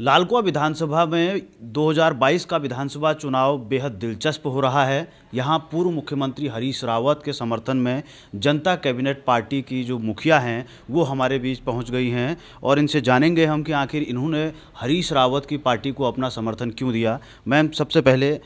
लालकुआ विधानसभा में 2022 का विधानसभा चुनाव बेहद दिलचस्प हो रहा है यहाँ पूर्व मुख्यमंत्री हरीश रावत के समर्थन में जनता कैबिनेट पार्टी की जो मुखिया हैं वो हमारे बीच पहुँच गई हैं और इनसे जानेंगे हम कि आखिर इन्होंने हरीश रावत की पार्टी को अपना समर्थन क्यों दिया मैम सबसे पहले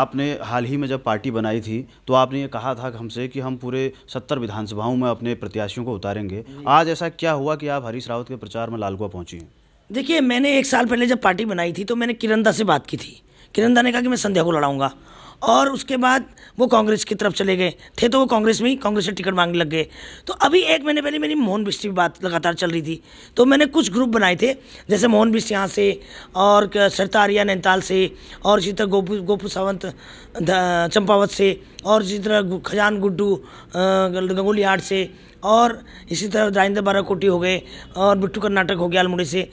आपने हाल ही में जब पार्टी बनाई थी तो आपने ये कहा था हमसे कि हम पूरे सत्तर विधानसभाओं में अपने प्रत्याशियों को उतारेंगे आज ऐसा क्या हुआ कि आप हरीश रावत के प्रचार में लालकुआ पहुँची हैं देखिए मैंने एक साल पहले जब पार्टी बनाई थी तो मैंने किरंदा से बात की थी किरंदा ने कहा कि मैं संध्या को लड़ाऊंगा और उसके बाद वो कांग्रेस की तरफ चले गए थे तो वो कांग्रेस में ही कांग्रेस से टिकट मांगने लग गए तो अभी एक महीने पहले मेरी मोहन बिस्टी बात लगातार चल रही थी तो मैंने कुछ ग्रुप बनाए थे जैसे मोहन बिस्ट यहाँ से और सरतारिया नैनीताल से और इसी तरह गोपू गोपू सावंत चंपावत से और इसी तरह खजान गुड्डू गंगोलीहाट हाट से और इसी तरह राजेंद्र बाराकोटी हो गए और बिट्टू कर्नाटक हो गया अलमुड़ी से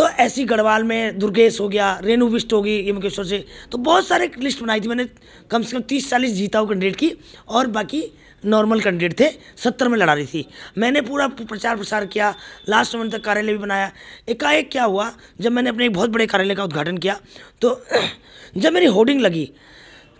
तो ऐसी गढ़वाल में दुर्गेश हो गया रेणु बिस्ट होगी यमकेश्वर से तो बहुत सारे लिस्ट बनाई थी मैंने कम से कम तीस चालीस जीता हुआ कैंडिडेट की और बाकी नॉर्मल कैंडिडेट थे सत्तर में लड़ा रही थी मैंने पूरा प्रचार प्रसार किया लास्ट मोमेंट तक कार्यालय भी बनाया एकाएक क्या हुआ जब मैंने अपने एक बहुत बड़े कार्यालय का उद्घाटन किया तो जब मेरी होर्डिंग लगी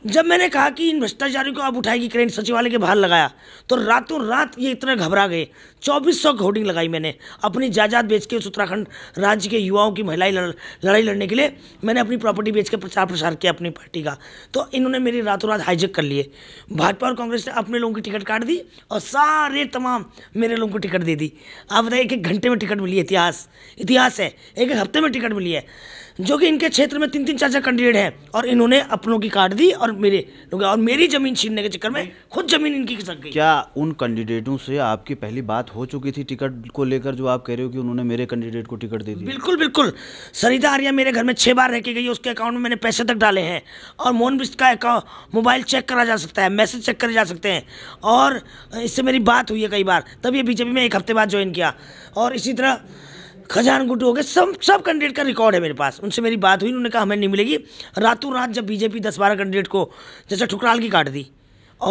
जब मैंने कहा कि इन भ्रष्टाचारियों को अब उठाएगी क्रेन सचिवालय के बाहर लगाया तो रातों रात ये इतना घबरा गए चौबीस सौ होर्डिंग लगाई मैंने अपनी जायदाद बेच के उस उत्तराखंड राज्य के युवाओं की महिलाएं लड़ाई लड़ने के लिए मैंने अपनी प्रॉपर्टी बेच के प्रचार प्रसार किया अपनी पार्टी का तो इन्होंने मेरी रातों रात हाईजेक कर लिए भाजपा और कांग्रेस ने अपने लोगों की टिकट काट दी और सारे तमाम मेरे लोगों को टिकट दे दी आप बताइए एक एक घंटे में टिकट मिली इतिहास इतिहास है एक एक हफ्ते में टिकट मिली है जो कि इनके क्षेत्र में तीन तीन चार चार कैंडिडेट हैं और इन्होंने अपनों की काट दी और मेरे और मेरी जमीन छीनने के चक्कर में खुद जमीन इनकी खिसक गई क्या उन कैंडिडेटों से आपकी पहली बात हो चुकी थी टिकट को लेकर जो आप कह रहे हो कि उन्होंने मेरे कैंडिडेट को टिकट दे दी बिल्कुल बिल्कुल सरिता आर्या मेरे घर में छः बार रह के गई उसके अकाउंट में मैंने पैसे तक डाले हैं और मोहन बिस्ट का अकाउंट मोबाइल चेक करा जा सकता है मैसेज चेक करे जा सकते हैं और इससे मेरी बात हुई है कई बार तब ये बीजेपी में एक हफ्ते बाद ज्वाइन किया और इसी तरह खजान गुट हो गए सब सब कैंडिडेट का रिकॉर्ड है मेरे पास उनसे मेरी बात हुई उन्होंने कहा हमें नहीं मिलेगी रातों रात जब बीजेपी दस बारह कैंडिडेट को जैसे ठुकराल की काट दी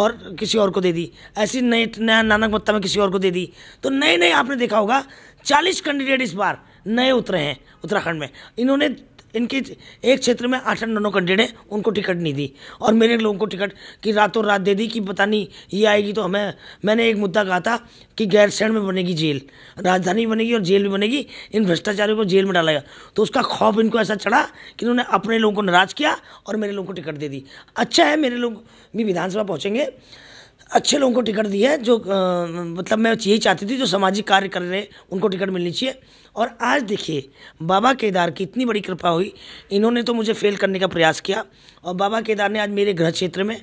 और किसी और को दे दी ऐसी नए नया नानक मत्ता में किसी और को दे दी तो नए नए आपने देखा होगा चालीस कैंडिडेट इस बार नए उतरे हैं उत्तराखंड में इन्होंने इनके एक क्षेत्र में आठ आठ नौ नौ कैंडिडेट हैं उनको टिकट नहीं दी और मेरे लोगों को टिकट की रातों रात दे दी कि पता नहीं ये आएगी तो हमें मैंने एक मुद्दा कहा था कि गैरसैण में बनेगी जेल राजधानी बनेगी और जेल भी बनेगी इन भ्रष्टाचारियों को जेल में डाला गया तो उसका खौफ इनको ऐसा चढ़ा कि इन्होंने अपने लोगों को नाराज़ किया और मेरे लोगों को टिकट दे दी अच्छा है मेरे लोग भी विधानसभा पहुँचेंगे अच्छे लोगों को टिकट दी है जो आ, मतलब मैं यही चाहती थी जो सामाजिक कार्य कर रहे उनको टिकट मिलनी चाहिए और आज देखिए बाबा केदार की इतनी बड़ी कृपा हुई इन्होंने तो मुझे फेल करने का प्रयास किया और बाबा केदार ने आज मेरे गृह क्षेत्र में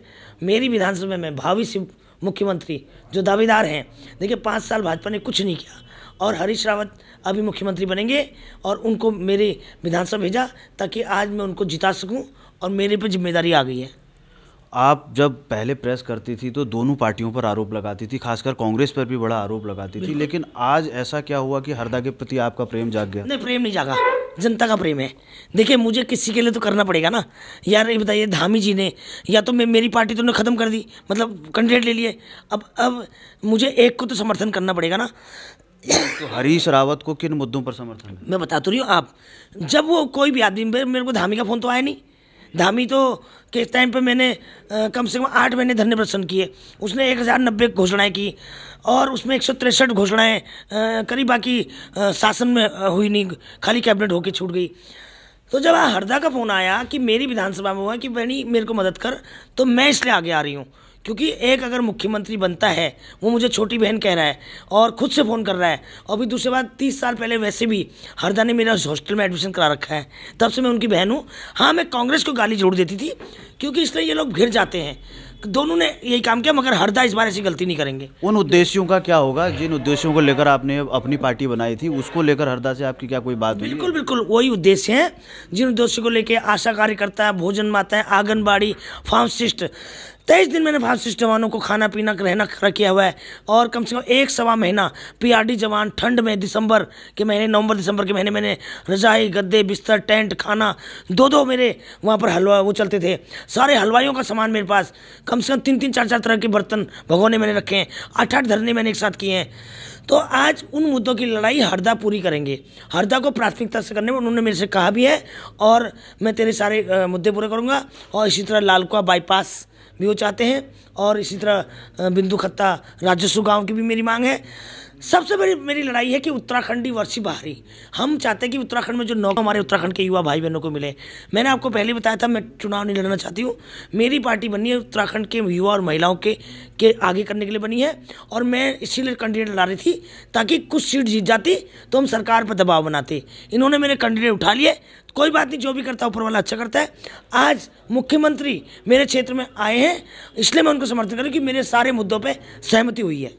मेरी विधानसभा में भावी सिंह मुख्यमंत्री जो दावेदार हैं देखिए पाँच साल भाजपा ने कुछ नहीं किया और हरीश रावत अभी मुख्यमंत्री बनेंगे और उनको मेरे विधानसभा भेजा ताकि आज मैं उनको जिता सकूं और मेरे पर जिम्मेदारी आ गई है आप जब पहले प्रेस करती थी तो दोनों पार्टियों पर आरोप लगाती थी खासकर कांग्रेस पर भी बड़ा आरोप लगाती थी लेकिन आज ऐसा क्या हुआ कि हरदा के प्रति आपका प्रेम जाग गया नहीं प्रेम नहीं जागा जनता का प्रेम है देखिए मुझे किसी के लिए तो करना पड़ेगा ना यार ये बताइए धामी जी ने या तो मैं मेरी पार्टी तो उन्होंने ख़त्म कर दी मतलब कैंडिडेट ले लिए अब अब मुझे एक को तो समर्थन करना पड़ेगा ना तो हरीश रावत को किन मुद्दों पर समर्थन मैं बता तो रही हूँ आप जब वो कोई भी आदमी मेरे को धामी का फ़ोन तो आया नहीं धामी तो के टाइम पे मैंने आ, कम से कम आठ महीने धरने प्रदर्शन किए उसने एक हज़ार नब्बे घोषणाएँ की और उसमें एक सौ तिरसठ घोषणाएँ करीब बाकी शासन में हुई नहीं खाली कैबिनेट होके छूट गई तो जब हरदा का फ़ोन आया कि मेरी विधानसभा में हुआ कि बहनी मेरे को मदद कर तो मैं इसलिए आगे आ रही हूँ क्योंकि एक अगर मुख्यमंत्री बनता है वो मुझे छोटी बहन कह रहा है और खुद से फ़ोन कर रहा है और भी दूसरी बात तीस साल पहले वैसे भी हरदा ने मेरा हॉस्टल में एडमिशन करा रखा है तब से मैं उनकी बहन हूँ हाँ मैं कांग्रेस को गाली जोड़ देती थी क्योंकि इसलिए ये लोग घिर जाते हैं दोनों ने यही काम किया मगर हरदा इस बार ऐसी गलती नहीं करेंगे उन उद्देश्यों का क्या होगा जिन उद्देश्यों को लेकर आपने अपनी पार्टी बनाई थी उसको लेकर हरदा से आपकी क्या कोई बात बिल्कुल बिल्कुल वही उद्देश्य हैं जिन उद्देश्यों को लेकर आशा कार्यकर्ता भोजन माता आंगनबाड़ी फार्मसिस्ट तेईस दिन मैंने भारत सिंह जवानों को खाना पीना रहना खड़ा किया हुआ है और कम से कम एक सवा महीना पीआरडी जवान ठंड में दिसंबर के महीने नवंबर दिसंबर के महीने मैंने रजाई गद्दे बिस्तर टेंट खाना दो दो मेरे वहाँ पर हलवा वो चलते थे सारे हलवाइयों का सामान मेरे पास कम से कम तीन तीन चार चार तरह के बर्तन भगोने मैंने रखे हैं आठ आठ धरने मैंने एक साथ किए हैं तो आज उन मुद्दों की लड़ाई हरदा पूरी करेंगे हरदा को प्राथमिकता से करने में उन्होंने मेरे से कहा भी है और मैं तेरे सारे मुद्दे पूरे करूँगा और इसी तरह लालकुआ बाईपास भी वो चाहते हैं और इसी तरह बिंदु खत्ता राजस्व गांव की भी मेरी मांग है सबसे बड़ी मेरी लड़ाई है कि उत्तराखंडी वर्षी बाहरी हम चाहते हैं कि उत्तराखंड में जो नौ हमारे उत्तराखंड के युवा भाई बहनों को मिले मैंने आपको पहले बताया था मैं चुनाव नहीं लड़ना चाहती हूँ मेरी पार्टी बनी है उत्तराखंड के युवा और महिलाओं के के आगे करने के लिए बनी है और मैं इसीलिए कैंडिडेट लड़ा रही थी ताकि कुछ सीट जीत जाती तो हम सरकार पर दबाव बनाते इन्होंने मेरे कैंडिडेट उठा लिए कोई बात नहीं जो भी करता ऊपर वाला अच्छा करता है आज मुख्यमंत्री मेरे क्षेत्र में आए हैं इसलिए मैं उनको समर्थन करूँ कि मेरे सारे मुद्दों पर सहमति हुई है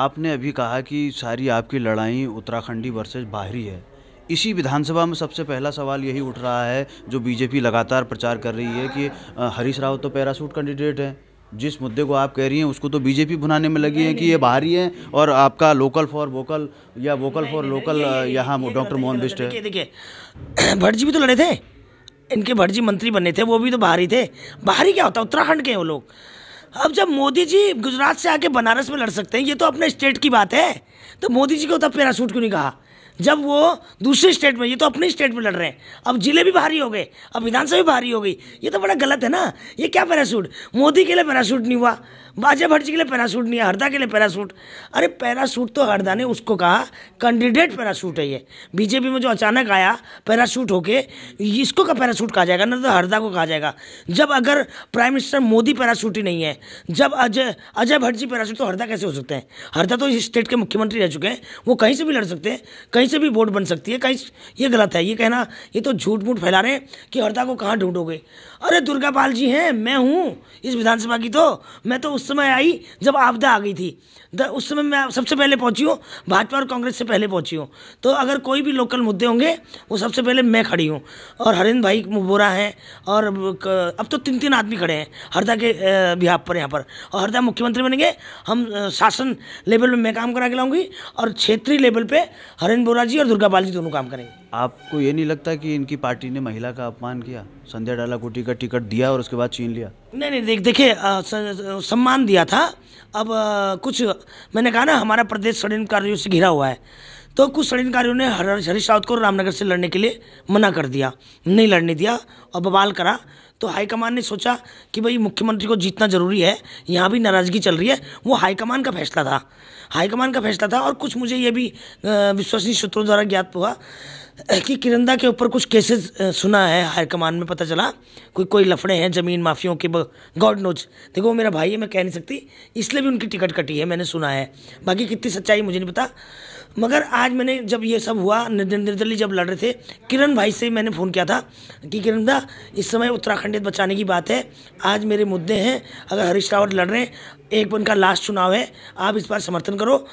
आपने अभी कहा कि सारी आपकी लड़ाई उत्तराखंडी वर्सेज बाहरी है इसी विधानसभा में सबसे पहला सवाल यही उठ रहा है जो बीजेपी लगातार प्रचार कर रही है कि हरीश रावत तो पैरासूट कैंडिडेट हैं जिस मुद्दे को आप कह रही हैं उसको तो बीजेपी भुनाने में लगी है कि ये बाहरी है और आपका लोकल फॉर वोकल या वोकल फॉर लोकल यहाँ डॉक्टर मोहन बिस्ट है देखिए भट्ट जी भी तो लड़े थे इनके भट्ट जी मंत्री बने थे वो भी तो बाहरी थे बाहरी क्या होता है उत्तराखंड के वो लोग अब जब मोदी जी गुजरात से आके बनारस में लड़ सकते हैं ये तो अपने स्टेट की बात है तो मोदी जी को तब पैरासूट क्यों नहीं कहा जब वो दूसरे स्टेट में ये तो अपने स्टेट में लड़ रहे हैं अब जिले भी भारी हो गए अब विधानसभा भी भारी हो गई ये तो बड़ा गलत है ना ये क्या पैरासूट मोदी के लिए पैरासूट नहीं हुआ बाजा भट्टी के लिए पैरासूट नहीं है हरदा के लिए पैरासूट अरे पैरासूट तो हरदा ने उसको कहा कैंडिडेट पैरासूट है ये बीजेपी में जो अचानक आया पैरासूट होके इसको का पैरासूट कहा जाएगा ना तो हरदा को कहा जाएगा जब अगर प्राइम मिनिस्टर मोदी पैरासूट ही नहीं है जब अजय अजय भट्ट जी पैरासूट तो हरदा कैसे हो सकते हैं हरदा तो इस स्टेट के मुख्यमंत्री रह चुके हैं वो कहीं से भी लड़ सकते हैं कहीं से भी वोट बन सकती है कहीं ये गलत है ये कहना ये तो झूठ मूठ फैला रहे हैं कि हरदा को कहाँ ढूंढोगे अरे दुर्गापाल जी हैं मैं हूँ इस विधानसभा की तो मैं तो उस उस समय आई जब आपदा आ गई थी उस समय मैं सबसे पहले पहुंची हूँ भाजपा और कांग्रेस से पहले पहुंची हूँ तो अगर कोई भी लोकल मुद्दे होंगे वो सबसे पहले मैं खड़ी हूँ और हरिंद भाई बोरा हैं और अब तो तीन तीन आदमी खड़े हैं हरदा के बिहार पर यहाँ पर और हरदा मुख्यमंत्री बनेंगे हम शासन लेवल पर मैं काम करा के लाऊंगी और क्षेत्रीय लेवल पर हरिंद बोरा जी और दुर्गा बाल जी दोनों काम करेंगे आपको ये नहीं लगता कि इनकी पार्टी ने महिला का अपमान किया संध्या डाला कोटी का टिकट दिया और उसके बाद छीन लिया नहीं नहीं देख देखिए सम्मान दिया था अब आ, कुछ मैंने कहा ना हमारा प्रदेश षडयंकारियों से घिरा हुआ है तो कुछ षडयंकारियों ने हर हरीश रावत को रामनगर से लड़ने के लिए मना कर दिया नहीं लड़ने दिया और बवाल करा तो हाईकमान ने सोचा कि भाई मुख्यमंत्री को जीतना जरूरी है यहाँ भी नाराज़गी चल रही है वो हाईकमान का फैसला था हाईकमान का फैसला था और कुछ मुझे ये भी विश्वसनीय सूत्रों द्वारा ज्ञात हुआ कि किरंदा के ऊपर कुछ केसेस सुना है हाईकमान में पता चला कोई कोई लफड़े हैं ज़मीन माफियों के गॉड नोज देखो वो मेरा भाई है मैं कह नहीं सकती इसलिए भी उनकी टिकट कटी है मैंने सुना है बाकी कितनी सच्चाई मुझे नहीं पता मगर आज मैंने जब ये सब हुआ निर्दलीय जब लड़ रहे थे किरण भाई से मैंने फ़ोन किया था कि किरण दा इस समय उत्तराखंड बचाने की बात है आज मेरे मुद्दे हैं अगर हरीश रावत लड़ रहे हैं एक उनका लास्ट चुनाव है आप इस बार समर्थन करो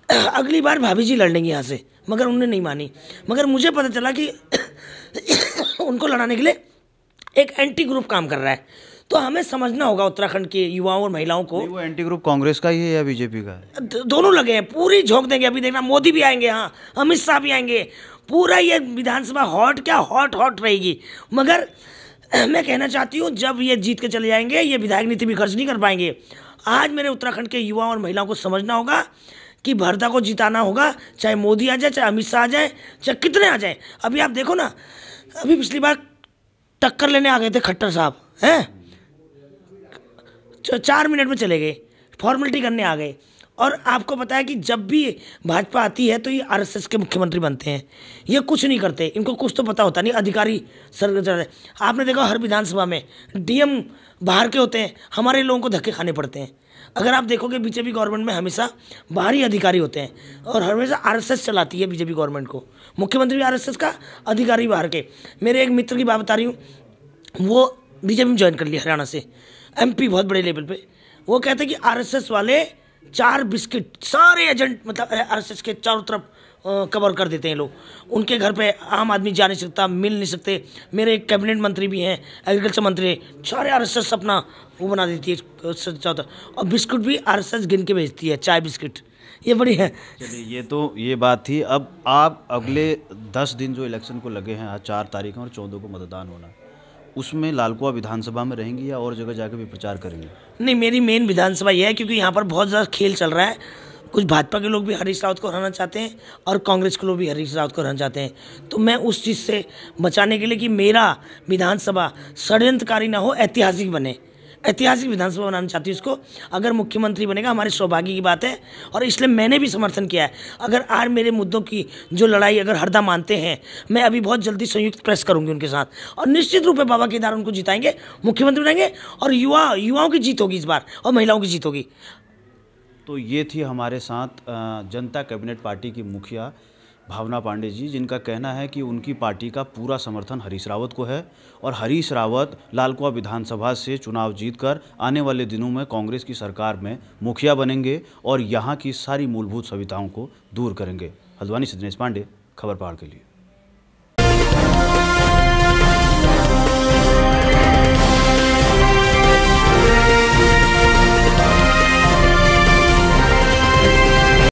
अगली बार भाभी जी लड़ लेंगे यहाँ से मगर उन्होंने नहीं मानी मगर मुझे पता चला कि उनको लड़ाने के लिए एक एंटी ग्रुप काम कर रहा है तो हमें समझना होगा उत्तराखंड के युवाओं और महिलाओं को वो एंटी ग्रुप कांग्रेस का ही है या बीजेपी का दोनों लगे हैं पूरी झोंक देंगे अभी देखना मोदी भी आएंगे हाँ अमित शाह भी आएंगे पूरा ये विधानसभा हॉट क्या हॉट हॉट रहेगी मगर मैं कहना चाहती हूँ जब ये जीत के चले जाएंगे ये विधायक नीति भी खर्च नहीं कर पाएंगे आज मेरे उत्तराखंड के युवाओं और महिलाओं को समझना होगा कि भारत को जिताना होगा चाहे मोदी आ जाए चाहे अमित शाह आ जाए चाहे कितने आ जाए अभी आप देखो ना अभी पिछली बार टक्कर लेने आ गए थे खट्टर साहब हैं चार मिनट में चले गए फॉर्मेलिटी करने आ गए और आपको पता है कि जब भी भाजपा आती है तो ये आरएसएस के मुख्यमंत्री बनते हैं ये कुछ नहीं करते इनको कुछ तो पता होता नहीं अधिकारी सर आपने देखा हर विधानसभा में डीएम बाहर के होते हैं हमारे लोगों को धक्के खाने पड़ते हैं अगर आप देखोगे बीजेपी गवर्नमेंट में हमेशा बाहरी अधिकारी होते हैं और हमेशा आरएसएस चलाती है बीजेपी गवर्नमेंट को मुख्यमंत्री भी आरएसएस का अधिकारी बाहर के मेरे एक मित्र की बात बता रही हूँ वो बीजेपी में ज्वाइन कर लिया हरियाणा से एम बहुत बड़े लेवल पे वो कहते हैं कि आर वाले चार बिस्किट सारे एजेंट मतलब आर के चारों तरफ कवर कर देते हैं लोग उनके घर पे आम आदमी जा नहीं सकता मिल नहीं सकते मेरे एक कैबिनेट मंत्री भी हैं एग्रीकल्चर मंत्री सारे आर एस अपना वो बना देती है और बिस्कुट भी आर एस गिन के भेजती है चाय बिस्किट ये बड़ी है चलिए ये तो ये बात थी अब आप अगले दस दिन जो इलेक्शन को लगे हैं आज चार तारीख और चौदह को मतदान होना उसमें लालकुआ विधानसभा में रहेंगी या और जगह जाकर भी प्रचार करेंगे नहीं मेरी मेन विधानसभा ये है क्योंकि यहाँ पर बहुत ज़्यादा खेल चल रहा है कुछ भाजपा के लोग भी हरीश रावत को हराना चाहते हैं और कांग्रेस के लोग भी हरीश रावत को हराना चाहते हैं तो मैं उस चीज़ से बचाने के लिए कि मेरा विधानसभा षड्यंत्रकारी ना हो ऐतिहासिक बने ऐतिहासिक विधानसभा बनाना चाहती हूँ इसको अगर मुख्यमंत्री बनेगा हमारे सौभाग्य की बात है और इसलिए मैंने भी समर्थन किया है अगर आज मेरे मुद्दों की जो लड़ाई अगर हरदा मानते हैं मैं अभी बहुत जल्दी संयुक्त प्रेस करूँगी उनके साथ और निश्चित रूप में बाबा केदार उनको जिताएंगे मुख्यमंत्री बनाएंगे और युवा युवाओं की जीत होगी इस बार और महिलाओं की जीत होगी तो ये थी हमारे साथ जनता कैबिनेट पार्टी की मुखिया भावना पांडे जी जिनका कहना है कि उनकी पार्टी का पूरा समर्थन हरीश रावत को है और हरीश रावत लालकुआ विधानसभा से चुनाव जीतकर आने वाले दिनों में कांग्रेस की सरकार में मुखिया बनेंगे और यहाँ की सारी मूलभूत सुविधाओं को दूर करेंगे हल्द्वानी से दिनेश पांडे खबर पहाड़ के लिए